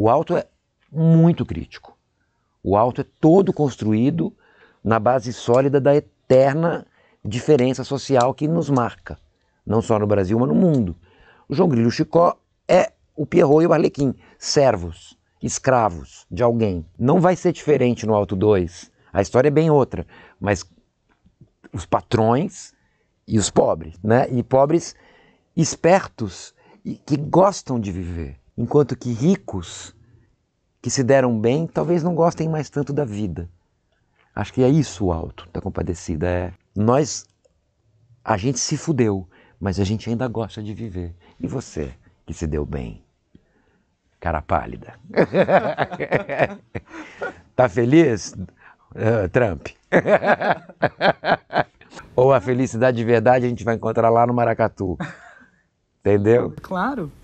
O alto é muito crítico. O alto é todo construído na base sólida da eterna diferença social que nos marca, não só no Brasil, mas no mundo. O João Grilo Chicó é o Pierrot e o Arlequim, servos, escravos de alguém. Não vai ser diferente no Alto 2. A história é bem outra, mas os patrões e os pobres, né? E pobres espertos que gostam de viver enquanto que ricos que se deram bem talvez não gostem mais tanto da vida. Acho que é isso o alto da compadecida. É nós, a gente se fudeu, mas a gente ainda gosta de viver. E você que se deu bem, cara pálida, tá feliz, uh, Trump? Ou a felicidade de verdade a gente vai encontrar lá no Maracatu? Entendeu? Claro.